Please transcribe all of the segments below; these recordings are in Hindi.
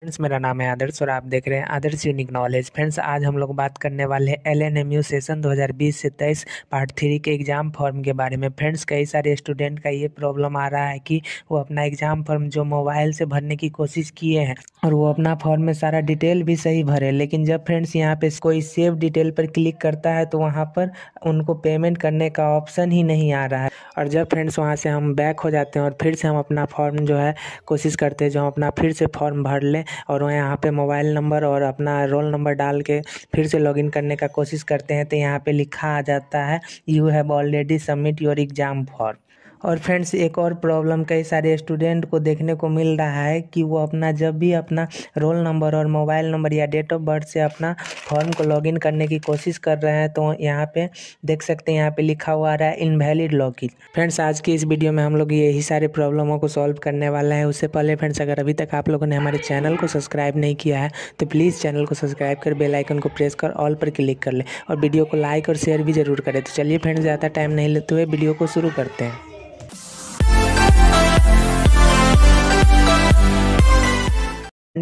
फ्रेंड्स मेरा नाम है आदर्श और आप देख रहे हैं आदर्श यूनिक नॉलेज फ्रेंड्स आज हम लोग बात करने वाले हैं L N M U session दो हज़ार बीस से तेईस पार्ट थ्री के एग्ज़ाम फॉर्म के बारे में फ्रेंड्स कई सारे स्टूडेंट का ये प्रॉब्लम आ रहा है कि वो अपना एग्ज़ाम फॉर्म जो मोबाइल से भरने की कोशिश किए हैं और वो अपना फॉर्म में सारा डिटेल भी सही भरे लेकिन जब फ्रेंड्स यहाँ पे कोई सेव डिटेल पर क्लिक करता है तो वहाँ पर उनको पेमेंट करने का ऑप्शन ही नहीं आ रहा है और जब फ्रेंड्स वहाँ से हम बैक हो जाते हैं और फिर से हम अपना फॉर्म जो है कोशिश करते हैं जो हम अपना फिर से फॉर्म भर लें और वह यहाँ पर मोबाइल नंबर और अपना रोल नंबर डाल के फिर से लॉगिन करने का कोशिश करते हैं तो यहाँ पे लिखा आ जाता है you have already submit your exam form और फ्रेंड्स एक और प्रॉब्लम कई सारे स्टूडेंट को देखने को मिल रहा है कि वो अपना जब भी अपना रोल नंबर और मोबाइल नंबर या डेट ऑफ बर्थ से अपना फॉर्म को लॉगिन करने की कोशिश कर रहे हैं तो यहाँ पे देख सकते हैं यहाँ पे लिखा हुआ आ रहा है इनवैलिड लॉगिन फ्रेंड्स आज की इस वीडियो में हम लोग यही सारे प्रॉब्लमों को सॉल्व करने वाला है उससे पहले फ्रेंड्स अगर अभी तक आप लोगों ने हमारे चैनल को सब्सक्राइब नहीं किया है तो प्लीज़ चैनल को सब्सक्राइब कर बेलाइकन को प्रेस कर ऑल पर क्लिक कर लें और वीडियो को लाइक और शेयर भी जरूर करें तो चलिए फ्रेंड्स ज़्यादा टाइम नहीं लेते हुए वीडियो को शुरू करते हैं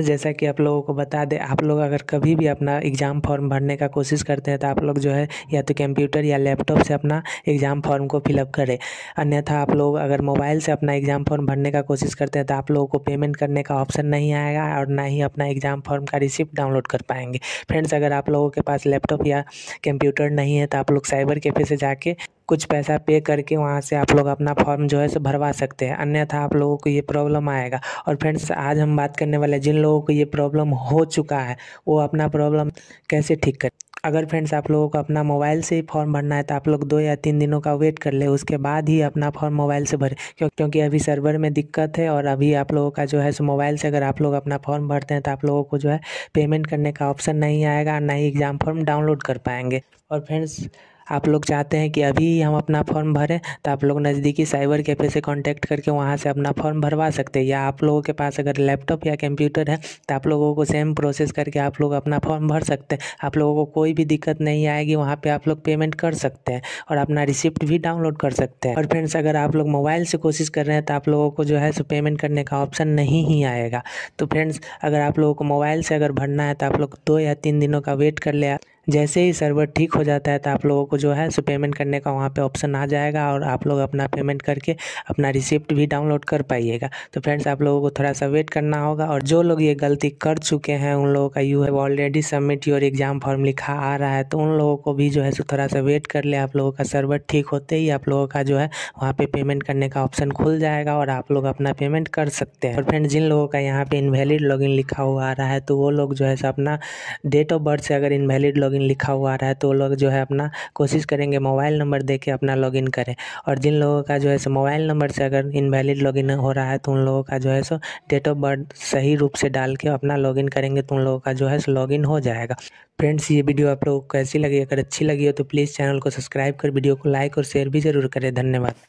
जैसा कि आप लोगों को बता दें आप लोग अगर कभी भी अपना एग्ज़ाम फॉर्म भरने का कोशिश करते हैं तो आप लोग जो है या तो कंप्यूटर या लैपटॉप से अपना एग्ज़ाम फॉर्म को फिलअप करें अन्यथा आप लोग अगर मोबाइल से अपना एग्ज़ाम फॉर्म भरने का कोशिश करते हैं तो आप लोगों को पेमेंट करने का ऑप्शन नहीं आएगा और ना ही अपना एग्ज़ाम फॉर्म का रिसिप्ट डाउनलोड कर पाएंगे फ्रेंड्स अगर आप लोगों के पास लैपटॉप या कंप्यूटर नहीं है तो आप लोग साइबर कैफ़े से जाके कुछ पैसा पे करके वहाँ से आप लोग अपना फॉर्म जो है सो भरवा सकते हैं अन्यथा आप लोगों को ये प्रॉब्लम आएगा और फ्रेंड्स आज हम बात करने वाले जिन लोगों को ये प्रॉब्लम हो चुका है वो अपना प्रॉब्लम कैसे ठीक करें अगर फ्रेंड्स आप लोगों को अपना मोबाइल से ही फॉर्म भरना है तो आप लोग दो या तीन दिनों का वेट कर ले उसके बाद ही अपना फॉर्म मोबाइल से भरें क्यों क्योंकि अभी सर्वर में दिक्कत है और अभी आप लोगों का जो है सो मोबाइल से अगर आप लोग अपना फॉर्म भरते हैं तो आप लोगों को जो है पेमेंट करने का ऑप्शन नहीं आएगा ना ही एग्ज़ाम फॉर्म डाउनलोड कर पाएंगे और फ्रेंड्स आप लोग चाहते हैं कि अभी हम अपना फॉर्म भरें तो आप लोग नज़दीकी साइबर कैफ़े से कांटेक्ट करके वहाँ से अपना फॉर्म भरवा सकते हैं या आप लोगों के पास अगर लैपटॉप या कंप्यूटर है तो आप लोगों को सेम प्रोसेस करके आप लोग अपना फॉर्म भर सकते हैं आप लोगों को कोई भी दिक्कत नहीं आएगी वहाँ पर आप लोग पेमेंट कर सकते हैं और अपना रिसिप्ट भी डाउनलोड कर सकते हैं और फ्रेंड्स अगर आप लोग मोबाइल से कोशिश कर रहे हैं तो आप लोगों को जो है सो पेमेंट करने का ऑप्शन नहीं ही आएगा तो फ्रेंड्स अगर आप लोगों को मोबाइल से अगर भरना है तो आप लोग दो या तीन दिनों का वेट कर ले जैसे ही सर्वर ठीक हो जाता है तो आप लोगों को जो है सो पेमेंट करने का वहाँ पे ऑप्शन आ जाएगा और आप लोग अपना पेमेंट करके अपना रिसिप्ट भी डाउनलोड कर पाइएगा तो फ्रेंड्स आप लोगों को थोड़ा सा वेट करना होगा और जो लोग ये गलती कर चुके हैं उन लोगों का you have already submit your exam form लिखा आ रहा है तो उन लोगों को भी जो है सो थोड़ा सा वेट कर ले आप लोगों का सर्वर ठीक होते ही आप लोगों का जो है वहाँ पर पेमेंट करने का ऑप्शन खुल जाएगा और आप लोग अपना पेमेंट कर सकते हैं और फ्रेंड जिन लोगों का यहाँ पर इनवैलिड लॉगिन लिखा हुआ आ रहा है तो वो लोग जो है सो अपना डेट ऑफ बर्थ से अगर इनवैलिड लॉगिन लॉगिन लिखा हुआ आ रहा है तो लोग जो है अपना कोशिश करेंगे मोबाइल नंबर दे के अपना लॉगिन करें और जिन लोगों का जो है सो मोबाइल नंबर से अगर इनवैलिड लॉगिन हो रहा है तो उन लोगों का जो है सो डेट ऑफ बर्थ सही रूप से डाल के अपना लॉगिन करेंगे तो उन लोगों का जो है सो लॉगिन हो जाएगा फ्रेंड्स ये वीडियो आप लोगों को कैसी लगी अगर अच्छी लगी हो तो प्लीज़ चैनल को सब्सक्राइब कर वीडियो को लाइक और शेयर भी ज़रूर करें धन्यवाद